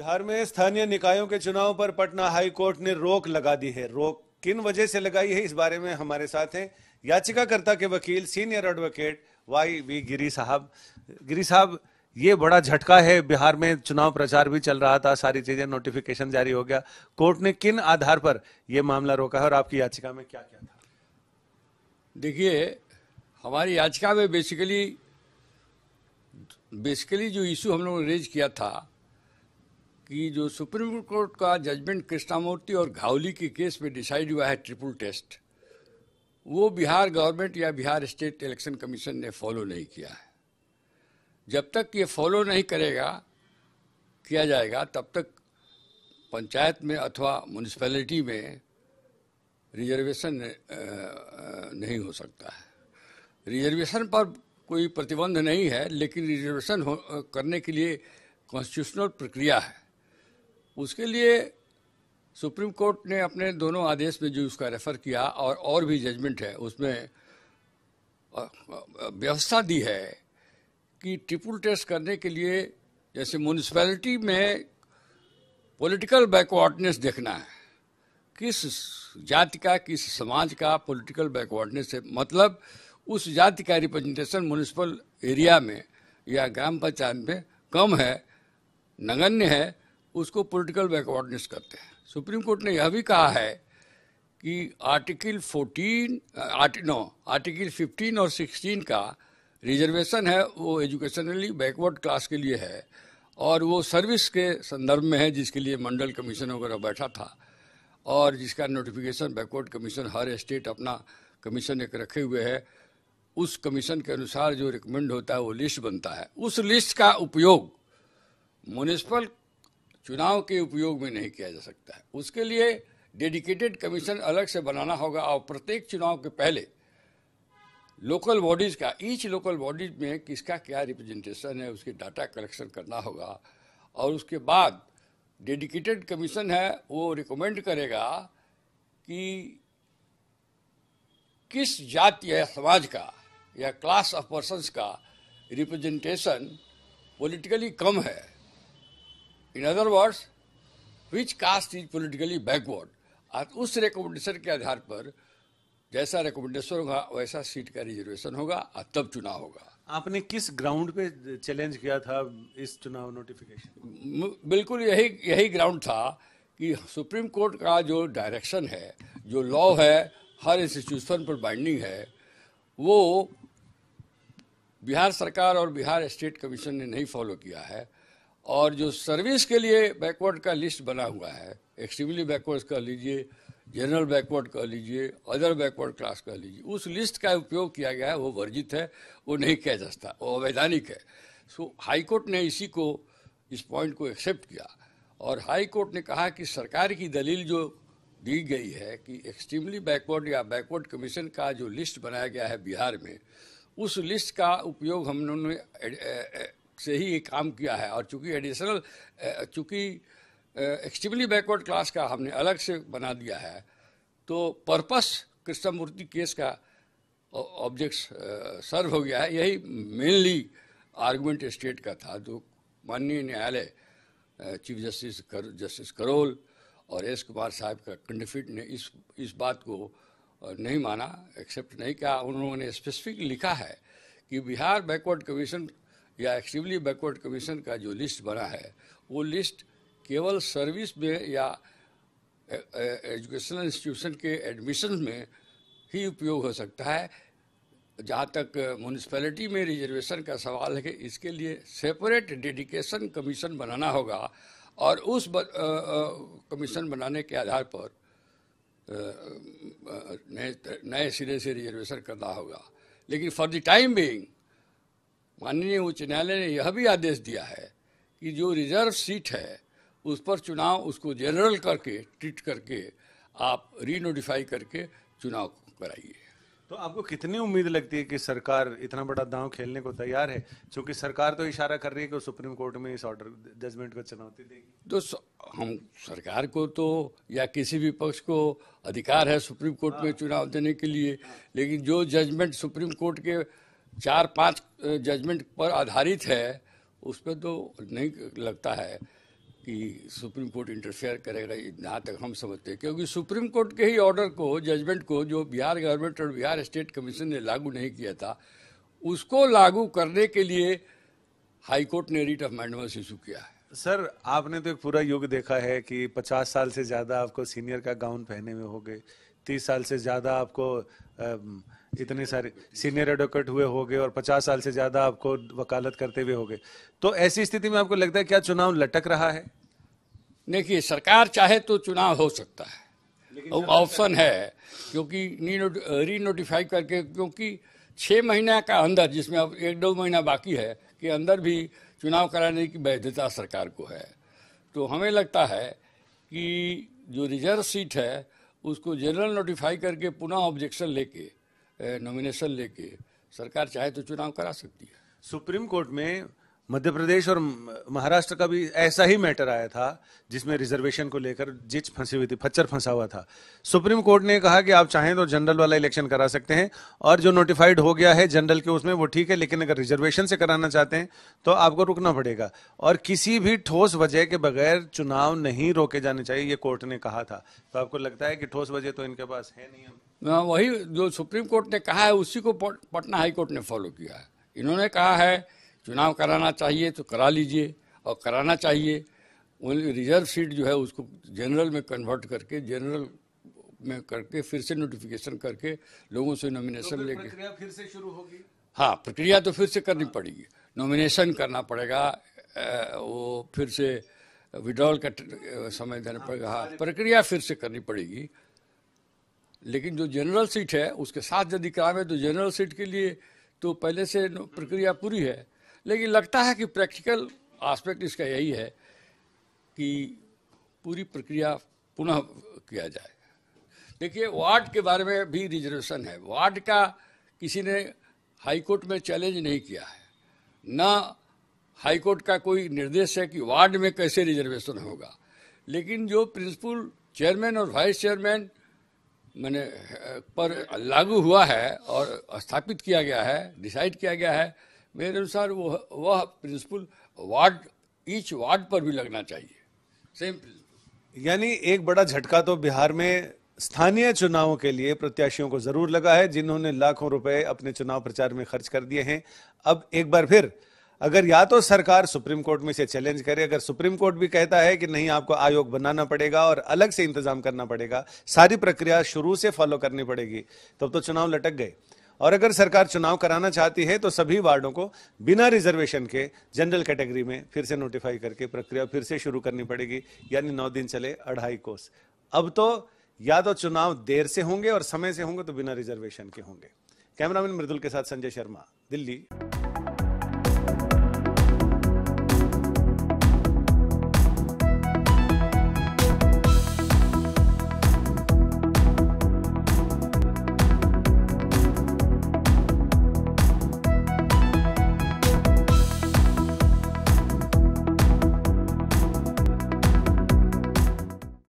बिहार में स्थानीय निकायों के चुनाव पर पटना हाई कोर्ट ने रोक लगा दी है रोक किन वजह से लगाई है इस बारे में हमारे साथ हैं याचिकाकर्ता के वकील senior advocate Y V Giri साहब गिरी साहब ये बड़ा झटका है बिहार में चुनाव प्रचार भी चल रहा था सारी चीजें नोटिफिकेशन जारी हो गया कोर्ट ने किन आधार पर यह मामला रोका है और आपकी याचिका में क्या क्या था देखिए हमारी याचिका में बेसिकली बेसिकली जो इशू हम लोगों ने रेज किया था कि जो सुप्रीम कोर्ट का जजमेंट कृष्णामूर्ति और घावली के केस में डिसाइड हुआ है ट्रिपल टेस्ट वो बिहार गवर्नमेंट या बिहार स्टेट इलेक्शन कमीशन ने फॉलो नहीं किया है जब तक ये फॉलो नहीं करेगा किया जाएगा तब तक पंचायत में अथवा म्यूनसिपैलिटी में रिजर्वेशन नहीं हो सकता है रिजर्वेशन पर कोई प्रतिबंध नहीं है लेकिन रिजर्वेशन करने के लिए कॉन्स्टिट्यूशनल प्रक्रिया है उसके लिए सुप्रीम कोर्ट ने अपने दोनों आदेश में जो उसका रेफ़र किया और और भी जजमेंट है उसमें व्यवस्था दी है कि ट्रिपल टेस्ट करने के लिए जैसे म्यूनिसपैलिटी में पॉलिटिकल बैकवर्डनेस देखना है किस जाति का किस समाज का पॉलिटिकल बैकवर्डनेस है मतलब उस जाति का रिप्रेजेंटेशन म्यूनिसपल एरिया में या ग्राम पंचायत में कम है नगण्य है उसको पॉलिटिकल बैकवर्डनेस कहते हैं सुप्रीम कोर्ट ने यह भी कहा है कि आर्टिकल 14 आर्ट नो आर्टिकल 15 और 16 का रिजर्वेशन है वो एजुकेशनली बैकवर्ड क्लास के लिए है और वो सर्विस के संदर्भ में है जिसके लिए मंडल कमीशन वगैरह बैठा था और जिसका नोटिफिकेशन बैकवर्ड कमीशन हर स्टेट अपना कमीशन एक रखे हुए है उस कमीशन के अनुसार जो रिकमेंड होता है वो लिस्ट बनता है उस लिस्ट का उपयोग म्यूनिसिपल चुनाव के उपयोग में नहीं किया जा सकता है उसके लिए डेडिकेटेड कमीशन अलग से बनाना होगा और प्रत्येक चुनाव के पहले लोकल बॉडीज़ का ईच लोकल बॉडीज में किसका क्या रिप्रेजेंटेशन है उसके डाटा कलेक्शन करना होगा और उसके बाद डेडिकेटेड कमीशन है वो रिकमेंड करेगा कि किस जाति या समाज का या क्लास ऑफ पर्सनस का रिप्रेजेंटेशन पॉलिटिकली कम है in other words which caste is politically backward उस रिकमेंडेशन के आधार पर जैसा रिकमेंडेशन होगा वैसा सीट का रिजर्वेशन होगा और तब चुनाव होगा आपने किस ग्राउंड पे चैलेंज किया था इस चुनाव नोटिफिकेशन बिल्कुल यही यही ग्राउंड था कि सुप्रीम कोर्ट का जो डायरेक्शन है जो लॉ है हर इंस्टीट्यूशन पर बाइंडिंग है वो बिहार सरकार और बिहार स्टेट कमीशन ने नहीं फॉलो किया है और जो सर्विस के लिए बैकवर्ड का लिस्ट बना हुआ है एक्सट्रीमली बैकवर्ड कह लीजिए जनरल बैकवर्ड कह लीजिए अदर बैकवर्ड क्लास कह लीजिए उस लिस्ट का उपयोग किया गया है वो वर्जित है वो नहीं किया जा सकता वो अवैधानिक है सो हाईकोर्ट ने इसी को इस पॉइंट को एक्सेप्ट किया और हाईकोर्ट ने कहा कि सरकार की दलील जो दी गई है कि एक्सट्रीमली बैकवर्ड या बैकवर्ड कमीशन का जो लिस्ट बनाया गया है बिहार में उस लिस्ट का उपयोग हम लोगों ने से ही ये काम किया है और चूंकि एडिशनल चूंकि एक्सट्रीमली बैकवर्ड क्लास का हमने अलग से बना दिया है तो पर्पस कृष्णमूर्ति केस का ऑब्जेक्ट सर्व हो गया है यही मेनली आर्गूमेंट स्टेट का था जो माननीय न्यायालय चीफ जस्टिस कर जस्टिस करोल और एस कुमार साहब का कंडफिट ने इस इस बात को नहीं माना एक्सेप्ट नहीं किया उन्होंने स्पेसिफिक लिखा है कि बिहार बैकवर्ड कमीशन या एक्टिवली बैकवर्ड कमीशन का जो लिस्ट बना है वो लिस्ट केवल सर्विस में या एजुकेशनल इंस्टीट्यूशन के एडमिशन में ही उपयोग हो सकता है जहाँ तक म्यूनसिपैलिटी में रिजर्वेशन का सवाल है कि इसके लिए सेपरेट डेडिकेशन कमीशन बनाना होगा और उस ब, आ, आ, कमीशन बनाने के आधार पर नए नए सिरे से रिजर्वेशन करना होगा लेकिन फॉर द टाइम बीइंग माननीय उच्च न्यायालय ने यह भी आदेश दिया है कि जो रिजर्व सीट है उस पर चुनाव उसको जनरल करके ट्रीट करके आप रीनोटिफाई करके चुनाव कराइए तो आपको कितनी उम्मीद लगती है कि सरकार इतना बड़ा दांव खेलने को तैयार है क्योंकि सरकार तो इशारा कर रही है कि सुप्रीम कोर्ट में इस ऑर्डर जजमेंट को चुनौती देगी तो स, हम सरकार को तो या किसी भी पक्ष को अधिकार है सुप्रीम कोर्ट में हाँ। चुनाव देने के लिए लेकिन जो जजमेंट सुप्रीम कोर्ट के चार पांच जजमेंट पर आधारित है उस पर तो नहीं लगता है कि सुप्रीम कोर्ट इंटरफेयर करेगा जहाँ तक हम समझते हैं क्योंकि सुप्रीम कोर्ट के ही ऑर्डर को जजमेंट को जो बिहार गवर्नमेंट और बिहार स्टेट कमीशन ने लागू नहीं किया था उसको लागू करने के लिए हाई कोर्ट ने रिट ऑफ मैंडमस इशू किया है सर आपने तो एक पूरा युग देखा है कि 50 साल से ज़्यादा आपको सीनियर का गाउन पहने में हो गए 30 साल से ज़्यादा आपको इतने सारे सीनियर एडवोकेट हुए हो गए और 50 साल से ज़्यादा आपको वकालत करते हुए हो गए तो ऐसी स्थिति में आपको लगता है क्या चुनाव लटक रहा है देखिए सरकार चाहे तो चुनाव हो सकता है ऑप्शन है क्योंकि री नोटिफाई करके क्योंकि छः महीना का अंदर जिसमें अब एक दो महीना बाकी है कि अंदर भी चुनाव कराने की वैधता सरकार को है तो हमें लगता है कि जो रिजर्व सीट है उसको जनरल नोटिफाई करके पुनः ऑब्जेक्शन लेके नॉमिनेशन लेके सरकार चाहे तो चुनाव करा सकती है सुप्रीम कोर्ट में मध्य प्रदेश और महाराष्ट्र का भी ऐसा ही मैटर आया था जिसमें रिजर्वेशन को लेकर जिच फंसी हुई थी फच्चर फंसा हुआ था सुप्रीम कोर्ट ने कहा कि आप चाहें तो जनरल वाला इलेक्शन करा सकते हैं और जो नोटिफाइड हो गया है जनरल के उसमें वो ठीक है लेकिन अगर रिजर्वेशन से कराना चाहते हैं तो आपको रुकना पड़ेगा और किसी भी ठोस वजह के बगैर चुनाव नहीं रोके जाने चाहिए ये कोर्ट ने कहा था तो आपको लगता है कि ठोस वजह तो इनके पास है नहीं हाँ, वही जो सुप्रीम कोर्ट ने कहा है उसी को पटना हाईकोर्ट ने फॉलो किया है इन्होंने कहा है चुनाव कराना चाहिए तो करा लीजिए और कराना चाहिए रिजर्व सीट जो है उसको जनरल में कन्वर्ट करके जनरल में करके फिर से नोटिफिकेशन करके लोगों से नॉमिनेशन तो लेके फिर से शुरू होगी हाँ प्रक्रिया तो फिर से करनी पड़ेगी नॉमिनेशन करना पड़ेगा वो फिर से विड्रॉल का समय देना हाँ, पड़ेगा हाँ प्रक्रिया फिर से करनी पड़ेगी लेकिन जो जनरल सीट है उसके साथ यदि करावे तो जनरल सीट के लिए तो पहले से प्रक्रिया पूरी है लेकिन लगता है कि प्रैक्टिकल आस्पेक्ट इसका यही है कि पूरी प्रक्रिया पुनः किया जाए देखिए वार्ड के बारे में भी रिजर्वेशन है वार्ड का किसी ने हाईकोर्ट में चैलेंज नहीं किया है ना हाईकोर्ट का कोई निर्देश है कि वार्ड में कैसे रिजर्वेशन होगा लेकिन जो प्रिंसिपल चेयरमैन और वाइस चेयरमैन मैंने पर लागू हुआ है और स्थापित किया गया है डिसाइड किया गया है मेरे अनुसार वो वह प्रिंसिपल वार्ड ईच वार्ड पर भी लगना चाहिए सेम यानी एक बड़ा झटका तो बिहार में स्थानीय चुनावों के लिए प्रत्याशियों को जरूर लगा है जिन्होंने लाखों रुपए अपने चुनाव प्रचार में खर्च कर दिए हैं अब एक बार फिर अगर या तो सरकार सुप्रीम कोर्ट में से चैलेंज करे अगर सुप्रीम कोर्ट भी कहता है कि नहीं आपको आयोग बनाना पड़ेगा और अलग से इंतजाम करना पड़ेगा सारी प्रक्रिया शुरू से फॉलो करनी पड़ेगी तब तो, तो चुनाव लटक गए और अगर सरकार चुनाव कराना चाहती है तो सभी वार्डों को बिना रिजर्वेशन के जनरल कैटेगरी में फिर से नोटिफाई करके प्रक्रिया फिर से शुरू करनी पड़ेगी यानी नौ दिन चले अढ़ाई कोर्स अब तो या तो चुनाव देर से होंगे और समय से होंगे तो बिना रिजर्वेशन के होंगे कैमरामैन मृदुल के साथ संजय शर्मा दिल्ली